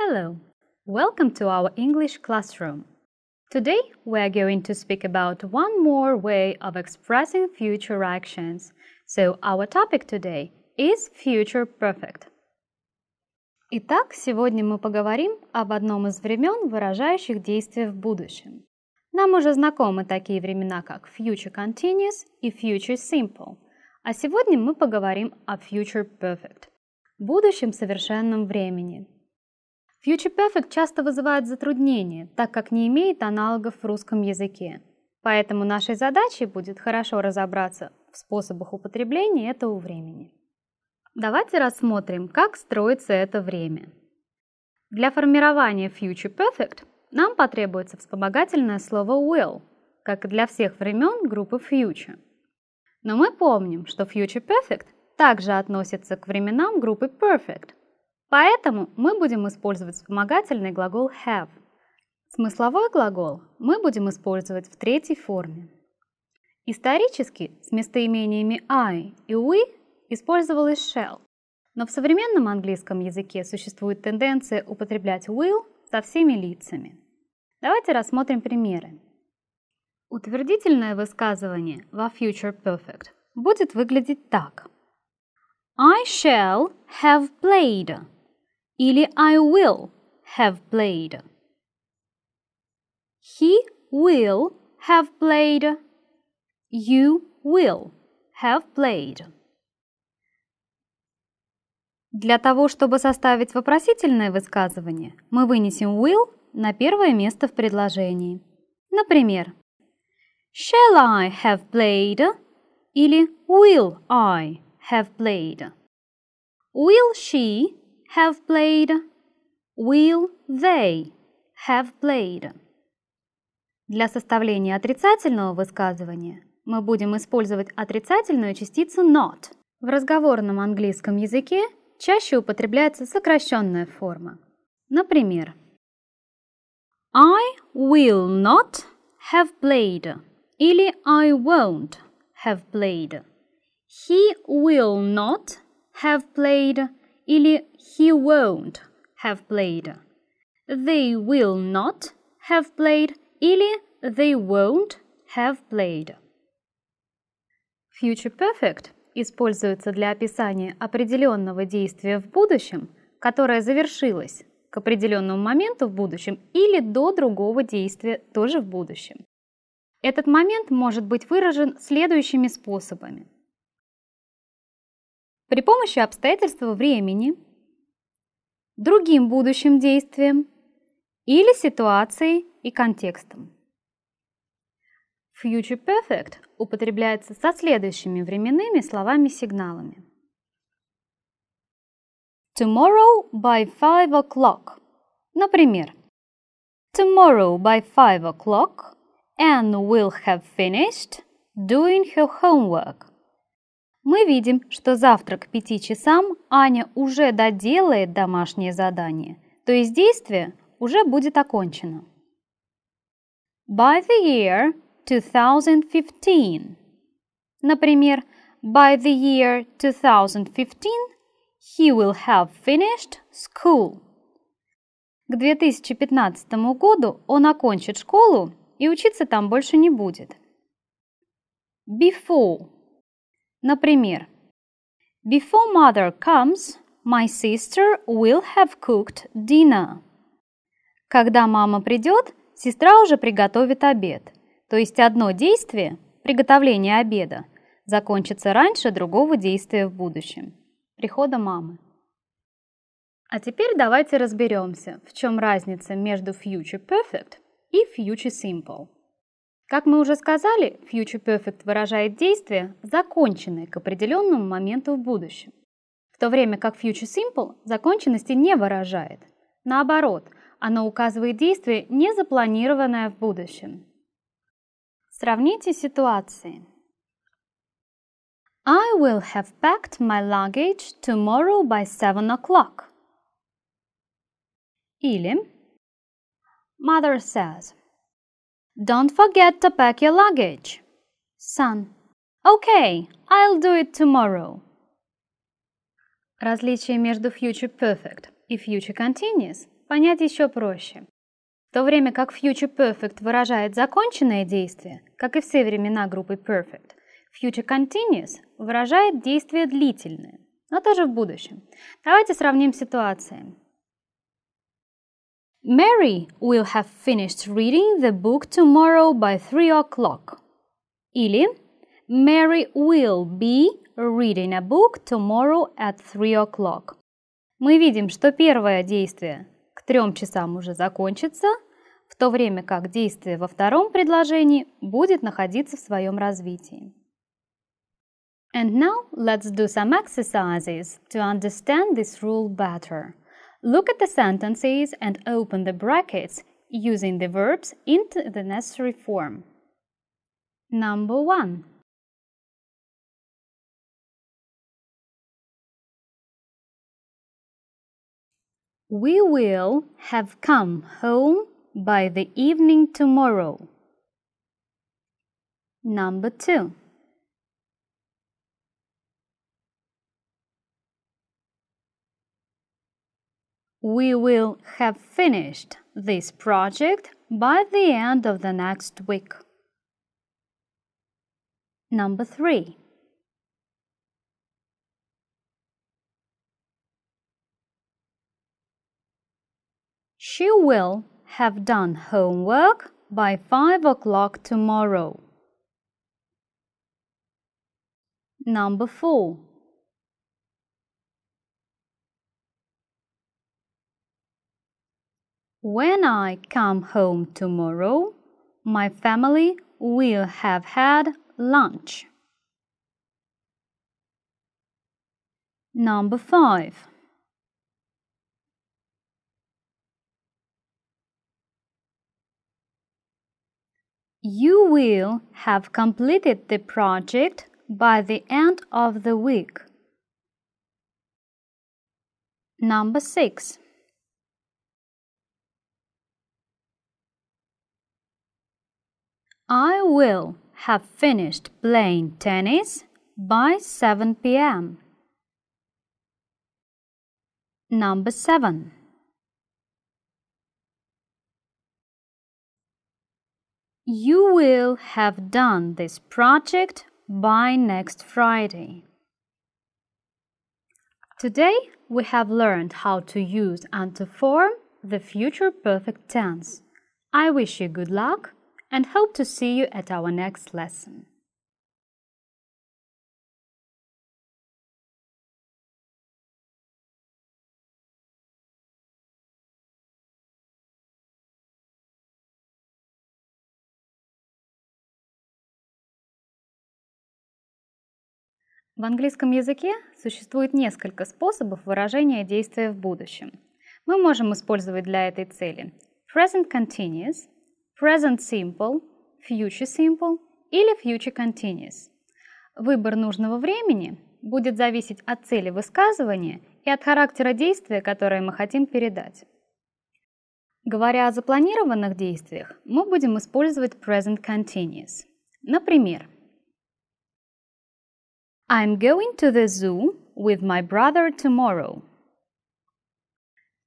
Hello, welcome to our English classroom. Today we are going to speak about one more way of expressing future actions. So our topic today is future perfect. Итак, сегодня мы поговорим об одном из времен, выражающих действия в будущем. Нам уже знакомы такие времена, как Future Continuous и Future Simple. А сегодня мы поговорим о Future Perfect – будущем совершенном времени – Future Perfect часто вызывает затруднения, так как не имеет аналогов в русском языке. Поэтому нашей задачей будет хорошо разобраться в способах употребления этого времени. Давайте рассмотрим, как строится это время. Для формирования Future Perfect нам потребуется вспомогательное слово will, как и для всех времен группы Future. Но мы помним, что Future Perfect также относится к временам группы Perfect, Поэтому мы будем использовать вспомогательный глагол have. Смысловой глагол мы будем использовать в третьей форме. Исторически с местоимениями I и we использовалось shall, но в современном английском языке существует тенденция употреблять will со всеми лицами. Давайте рассмотрим примеры. Утвердительное высказывание во future perfect будет выглядеть так. I shall have played или I will have played. He will have played. You will have played. Для того, чтобы составить вопросительное высказывание, мы вынесем will на первое место в предложении. Например, Shall I have played? или Will I have played? Will she have played? Will they have played? Для составления отрицательного высказывания мы будем использовать отрицательную частицу not. В разговорном английском языке чаще употребляется сокращенная форма. Например, I will not have played или I won't have played. He will not have played или he won't have played. They will not have played или they won't have played. Future perfect используется для описания определенного действия в будущем, которое завершилось к определенному моменту в будущем или до другого действия тоже в будущем. Этот момент может быть выражен следующими способами – при помощи обстоятельства времени, другим будущим действием или ситуацией и контекстом. Future Perfect употребляется со следующими временными словами-сигналами. Tomorrow by five o'clock. Например, Tomorrow by five o'clock Anne will have finished doing her homework мы видим, что завтра к 5 часам Аня уже доделает домашнее задание, то есть действие уже будет окончено. By the year 2015. Например, by the year 2015 he will have finished school. К 2015 году он окончит школу и учиться там больше не будет. Before Например, Before mother comes, my sister will have cooked dinner. Когда мама придет, сестра уже приготовит обед. То есть одно действие, приготовление обеда, закончится раньше другого действия в будущем, прихода мамы. А теперь давайте разберемся, в чем разница между Future Perfect и Future Simple. Как мы уже сказали, Future Perfect выражает действие, законченное к определенному моменту в будущем, в то время как Future Simple законченности не выражает. Наоборот, оно указывает действие, не запланированное в будущем. Сравните ситуации. I will have packed my luggage tomorrow by 7 o'clock. Или Mother says, Don't forget to pack your luggage. Son. Okay, I'll do it tomorrow. Различие между future perfect и future continuous понять еще проще. В то время как future perfect выражает законченное действие, как и все времена группы perfect, future continuous выражает действие длительное, но тоже в будущем. Давайте сравним ситуации. Mary will have finished reading the book tomorrow by 3 o'clock. Или Mary will be reading a book tomorrow at 3 o'clock. Мы видим, что первое действие к трем часам уже закончится, в то время как действие во втором предложении будет находиться в своем развитии. And now let's do some exercises to understand this rule better. Look at the sentences and open the brackets using the verbs into the necessary form. Number 1. We will have come home by the evening tomorrow. Number 2. We will have finished this project by the end of the next week. Number 3 She will have done homework by 5 o'clock tomorrow. Number 4 When I come home tomorrow, my family will have had lunch. Number 5 You will have completed the project by the end of the week. Number 6 I will have finished playing tennis by 7 p.m. Number 7. You will have done this project by next Friday. Today we have learned how to use and to form the future perfect tense. I wish you good luck and hope to see you at our next lesson. В английском языке существует несколько способов выражения действия в будущем. Мы можем использовать для этой цели present continuous, Present Simple, Future Simple или Future Continuous. Выбор нужного времени будет зависеть от цели высказывания и от характера действия, которое мы хотим передать. Говоря о запланированных действиях, мы будем использовать present continuous. Например, I'm going to the zoo with my brother tomorrow.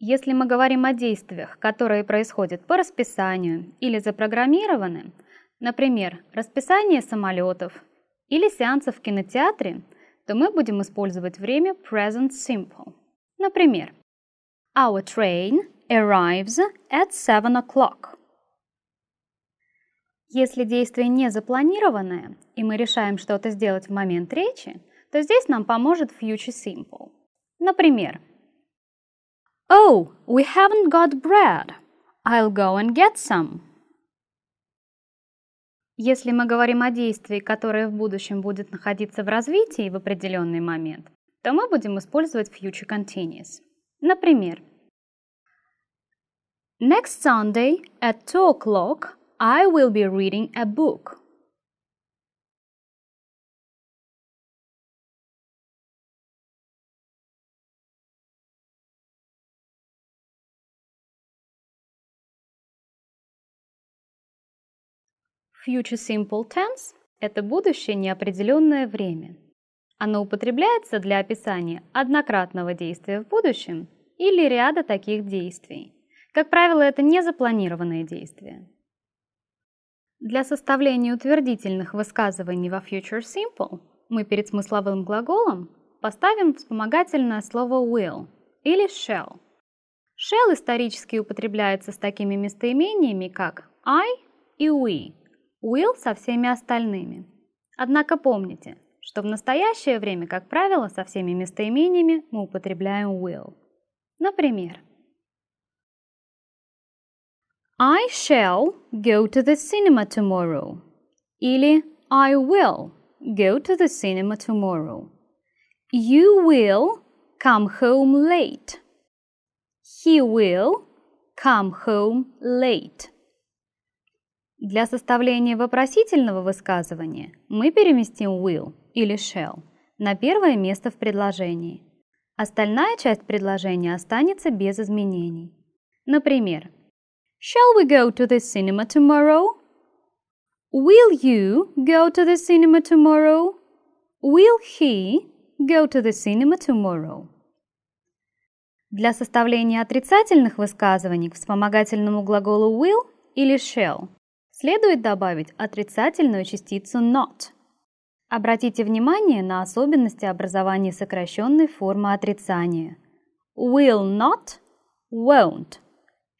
Если мы говорим о действиях, которые происходят по расписанию или запрограммированы, например, расписание самолетов или сеансов в кинотеатре, то мы будем использовать время present simple. Например, Our train arrives at 7 o'clock. Если действие не запланированное, и мы решаем что-то сделать в момент речи, то здесь нам поможет future simple. Например, Oh, we haven't got bread. I'll go and get some. Если мы говорим о действии, которое в будущем будет находиться в развитии в определенный момент, то мы будем использовать future continuous. Например, Next Sunday at 2 o'clock I will be reading a book. Future Simple Tense – это будущее неопределенное время. Оно употребляется для описания однократного действия в будущем или ряда таких действий. Как правило, это незапланированные действия. Для составления утвердительных высказываний во Future Simple мы перед смысловым глаголом поставим вспомогательное слово will или shall. Shall исторически употребляется с такими местоимениями, как I и we. Уилл со всеми остальными. Однако помните, что в настоящее время, как правило, со всеми местоимениями мы употребляем will. Например, I shall go to the cinema tomorrow. Или I will go to the cinema tomorrow. You will come home late. He will come home late. Для составления вопросительного высказывания мы переместим will или shall на первое место в предложении. Остальная часть предложения останется без изменений. Например, Shall we go to the cinema tomorrow? Will you go to the cinema tomorrow? Will he go to the cinema tomorrow? Для составления отрицательных высказываний к вспомогательному глаголу will или shall следует добавить отрицательную частицу not. Обратите внимание на особенности образования сокращенной формы отрицания. Will not – won't.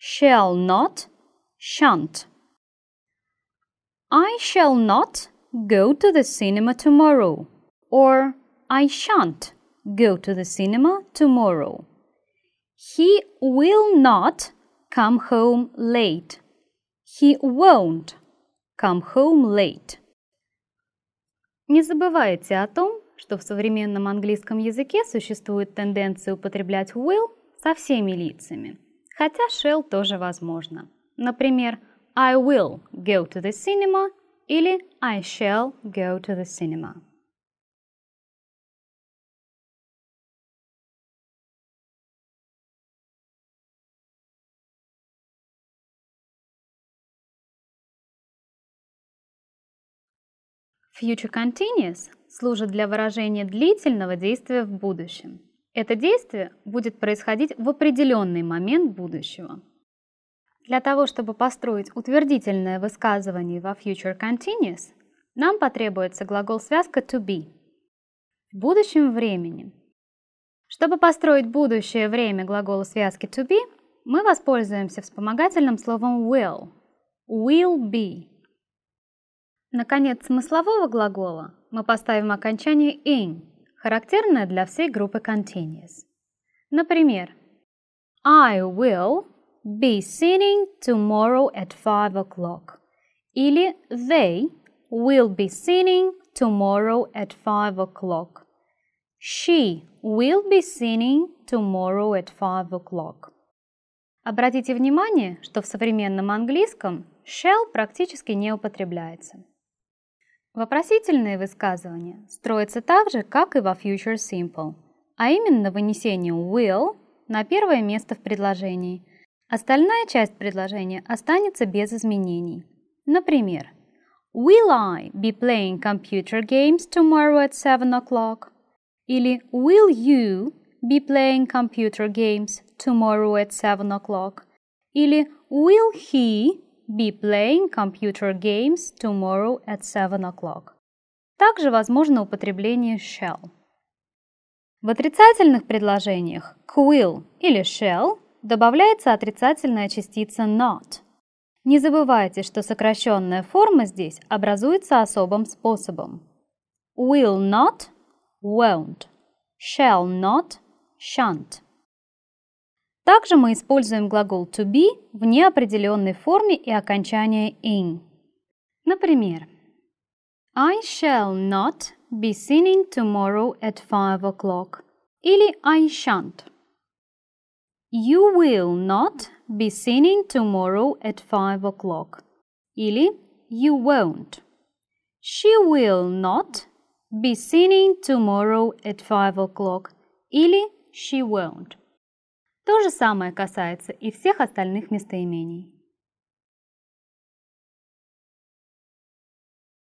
Shall not – shan't. I shall not go to the cinema tomorrow. Or I shan't go to the cinema tomorrow. He will not come home late. He won't come home late. Не забывайте о том, что в современном английском языке существует тенденция употреблять will со всеми лицами, хотя shall тоже возможно. Например, I will go to the cinema или I shall go to the cinema. Future Continuous служит для выражения длительного действия в будущем. Это действие будет происходить в определенный момент будущего. Для того, чтобы построить утвердительное высказывание во Future Continuous, нам потребуется глагол-связка to be в будущем времени. Чтобы построить будущее время глагола связки to be, мы воспользуемся вспомогательным словом will – will be. Наконец, смыслового глагола мы поставим окончание -ing, характерное для всей группы continuous. Например, I will be singing tomorrow at 5 o'clock. Или they will be singing tomorrow at 5 o'clock. She will be singing tomorrow at 5 o'clock. Обратите внимание, что в современном английском shall практически не употребляется. Вопросительные высказывания строятся так же, как и во Future Simple, а именно вынесение will на первое место в предложении. Остальная часть предложения останется без изменений. Например, Will I be playing computer games tomorrow at 7 o'clock? Или Will you be playing computer games tomorrow at 7 o'clock? Или Will he be playing computer games tomorrow at 7 o'clock. Также возможно употребление shall. В отрицательных предложениях к will или shall добавляется отрицательная частица not. Не забывайте, что сокращенная форма здесь образуется особым способом. Will not – won't, shall not – shan't. Также мы используем глагол to be в неопределенной форме и окончании in. Например, I shall not be singing tomorrow at five o'clock. Или I shan't. You will not be singing tomorrow at five o'clock. Или you won't. She will not be singing tomorrow at five o'clock. Или she won't. То же самое касается и всех остальных местоимений.